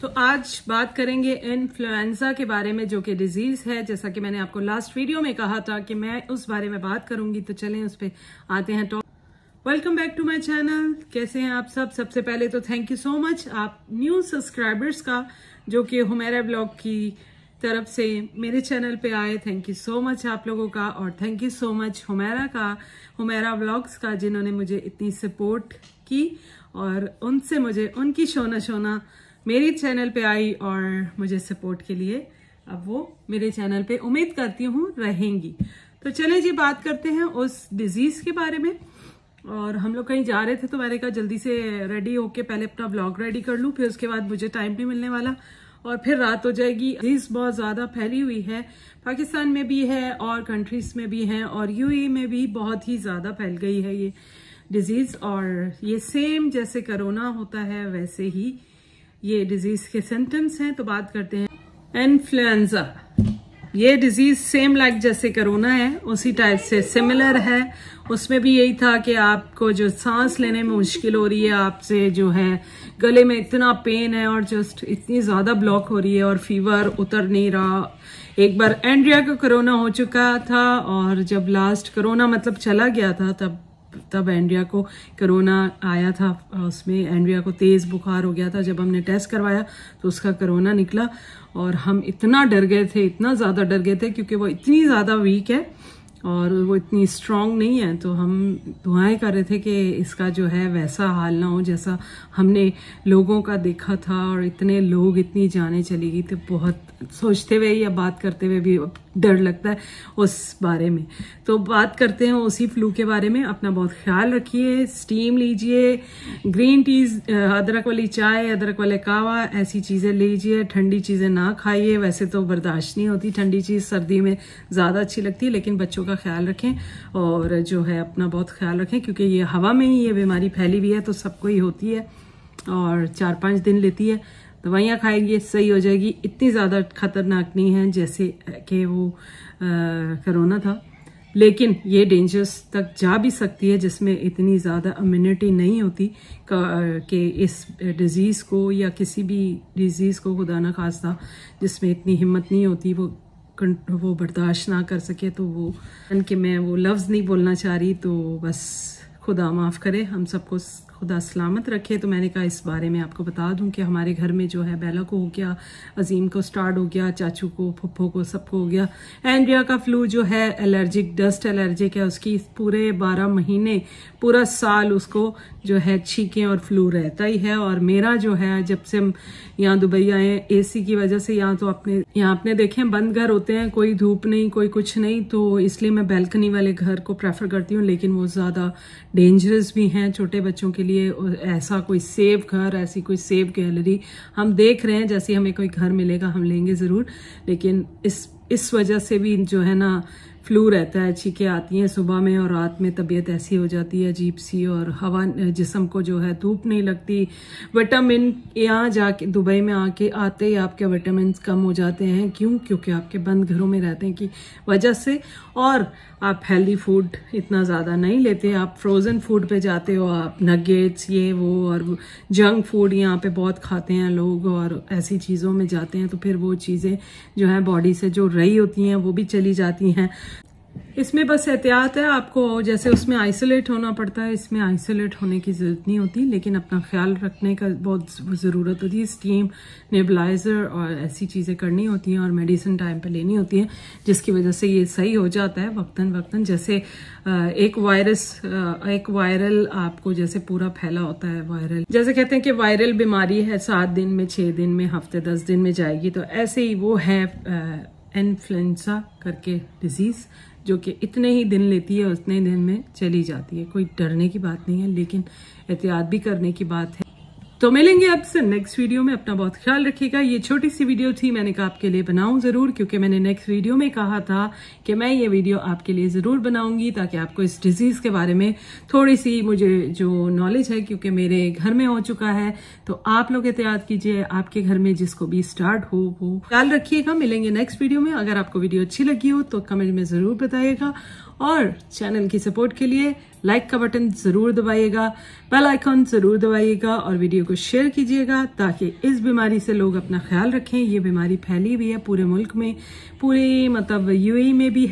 तो आज बात करेंगे इन्फ्लुएंजा के बारे में जो कि डिजीज है जैसा कि मैंने आपको लास्ट वीडियो में कहा था कि मैं उस बारे में बात करूंगी तो चलें उस पर आते हैं top welcome back to my channel कैसे हैं आप सब सबसे पहले तो थैंक यू सो मच आप न्यू सब्सक्राइबर्स का जो कि हुमेरा ब्लॉग की तरफ से मेरे चैनल पे आए थैंक यू सो मच आप लोगों का और thank you so much Humera का हुमेरा ब्लॉग्स का जिन्होंने मुझे इतनी सपोर्ट की और उनसे मुझे उनकी शोना शोना मेरे चैनल पे आई और मुझे सपोर्ट के लिए अब वो मेरे चैनल पे उम्मीद करती हूँ रहेंगी तो चले जी बात करते हैं उस डिजीज के बारे में और हम लोग कहीं जा रहे थे तो मैंने कहा जल्दी से रेडी होके पहले अपना ब्लॉग रेडी कर लूँ फिर उसके बाद मुझे टाइम भी मिलने वाला और फिर रात हो जाएगी डिजीज बहुत ज़्यादा फैली हुई है पाकिस्तान में भी है और कंट्रीज में भी है और यू e में भी बहुत ही ज़्यादा फैल गई है ये डिजीज़ और ये सेम जैसे करोना होता है वैसे ही ये डिजीज के सिम्टम्स हैं तो बात करते हैं इन्फ्लुएंजा ये डिजीज सेम लाइक जैसे कोरोना है उसी टाइप से सिमिलर है उसमें भी यही था कि आपको जो सांस लेने में मुश्किल हो रही है आपसे जो है गले में इतना पेन है और जस्ट इतनी ज़्यादा ब्लॉक हो रही है और फीवर उतर नहीं रहा एक बार एंड्रिया को कोरोना हो चुका था और जब लास्ट कोरोना मतलब चला गया था तब तब एंड्रिया को करोना आया था उसमें एंड्रिया को तेज़ बुखार हो गया था जब हमने टेस्ट करवाया तो उसका करोना निकला और हम इतना डर गए थे इतना ज़्यादा डर गए थे क्योंकि वो इतनी ज़्यादा वीक है और वो इतनी स्ट्रांग नहीं है तो हम दुआएं कर रहे थे कि इसका जो है वैसा हाल ना हो जैसा हमने लोगों का देखा था और इतने लोग इतनी जाने चली गई तो बहुत सोचते हुए या बात करते हुए भी डर लगता है उस बारे में तो बात करते हैं उसी फ्लू के बारे में अपना बहुत ख्याल रखिए स्टीम लीजिए ग्रीन टीज अदरक वाली चाय अदरक वाले कावा ऐसी चीज़ें लीजिए ठंडी चीज़ें ना खाइए वैसे तो बर्दाश्त नहीं होती ठंडी चीज़ सर्दी में ज़्यादा अच्छी लगती है लेकिन बच्चों का ख्याल रखें और जो है अपना बहुत ख्याल रखें क्योंकि ये हवा में ही ये बीमारी फैली हुई है तो सबको ही होती है और चार पांच दिन लेती है दवाइयाँ खाएगी सही हो जाएगी इतनी ज़्यादा खतरनाक नहीं है जैसे कि वो करोना था लेकिन ये डेंजर्स तक जा भी सकती है जिसमें इतनी ज़्यादा इम्यूनिटी नहीं होती कि इस डिज़ीज़ को या किसी भी डिज़ीज़ को खुदा ना खासा जिसमें इतनी हिम्मत नहीं होती वो वो बर्दाश्त ना कर सके तो वो कि मैं वो लफ्ज़ नहीं बोलना चाह रही तो बस खुदा माफ़ करे हम सबको खुदा सलामत रखे तो मैंने कहा इस बारे में आपको बता दूं कि हमारे घर में जो है बेला को हो गया अजीम को स्टार्ट हो गया चाचू को फुफो को सबको हो गया एंड्रिया का फ्लू जो है एलर्जिक डस्ट एलर्जिक है उसकी पूरे बारह महीने पूरा साल उसको जो है छीकें और फ्लू रहता ही है और मेरा जो है जब से हम यहाँ दुबई आए सी की वजह से यहाँ तो अपने यहाँ अपने देखे बंद घर होते हैं कोई धूप नहीं कोई कुछ नहीं तो इसलिए मैं बैल्कनी वाले घर को प्रेफर करती हूँ लेकिन वो ज़्यादा डेंजरस भी हैं छोटे बच्चों के लिए ऐसा कोई सेव घर ऐसी कोई सेव गैलरी हम देख रहे हैं जैसे हमें कोई घर मिलेगा हम लेंगे ज़रूर लेकिन इस इस वजह से भी जो है ना फ्लू रहता है छीके आती हैं सुबह में और रात में तबीयत ऐसी हो जाती है अजीब सी और हवा जिसम को जो है धूप नहीं लगती विटामिन यहाँ जाके दुबई में आके आते ही आपके विटामिन कम हो जाते हैं क्यों क्योंकि आपके बंद घरों में रहते हैं की वजह से और आप हेल्दी फूड इतना ज़्यादा नहीं लेते आप फ्रोज़न फूड पर जाते हो आप नगेट्स ये वो और जंक फूड यहाँ पर बहुत खाते हैं लोग और ऐसी चीज़ों में जाते हैं तो फिर वो चीज़ें जो हैं बॉडी से जो रही होती हैं वो भी चली जाती हैं इसमें बस एहतियात है आपको जैसे उसमें आइसोलेट होना पड़ता है इसमें आइसोलेट होने की ज़रूरत नहीं होती लेकिन अपना ख्याल रखने का बहुत ज़रूरत होती है स्टीम नेबलाइज़र और ऐसी चीज़ें करनी होती हैं और मेडिसिन टाइम पे लेनी होती है जिसकी वजह से ये सही हो जाता है वक्ता वक्ता जैसे एक वायरस एक वायरल आपको जैसे पूरा फैला होता है वायरल जैसे कहते हैं कि वायरल बीमारी है सात दिन में छः दिन में हफ्ते दस दिन में जाएगी तो ऐसे ही वो है इन्फ्लुंसा करके डिज़ीज़ जो कि इतने ही दिन लेती है उतने दिन में चली जाती है कोई डरने की बात नहीं है लेकिन एहतियात भी करने की बात है तो मिलेंगे आपसे नेक्स्ट वीडियो में अपना बहुत ख्याल रखिएगा ये छोटी सी वीडियो थी मैंने कहा आपके लिए बनाऊं जरूर क्योंकि मैंने नेक्स्ट वीडियो में कहा था कि मैं ये वीडियो आपके लिए जरूर बनाऊंगी ताकि आपको इस डिजीज के बारे में थोड़ी सी मुझे जो नॉलेज है क्योंकि मेरे घर में हो चुका है तो आप लोग एहतियात कीजिए आपके घर में जिसको भी स्टार्ट हो वो ख्याल रखिएगा मिलेंगे नेक्स्ट वीडियो में अगर आपको वीडियो अच्छी लगी हो तो कमेंट में जरूर बताइएगा और चैनल की सपोर्ट के लिए लाइक का बटन जरूर दबाइएगा बेल आइकॉन जरूर दबाइएगा और वीडियो को शेयर कीजिएगा ताकि इस बीमारी से लोग अपना ख्याल रखें ये बीमारी फैली हुई है पूरे मुल्क में पूरे मतलब यूएई में भी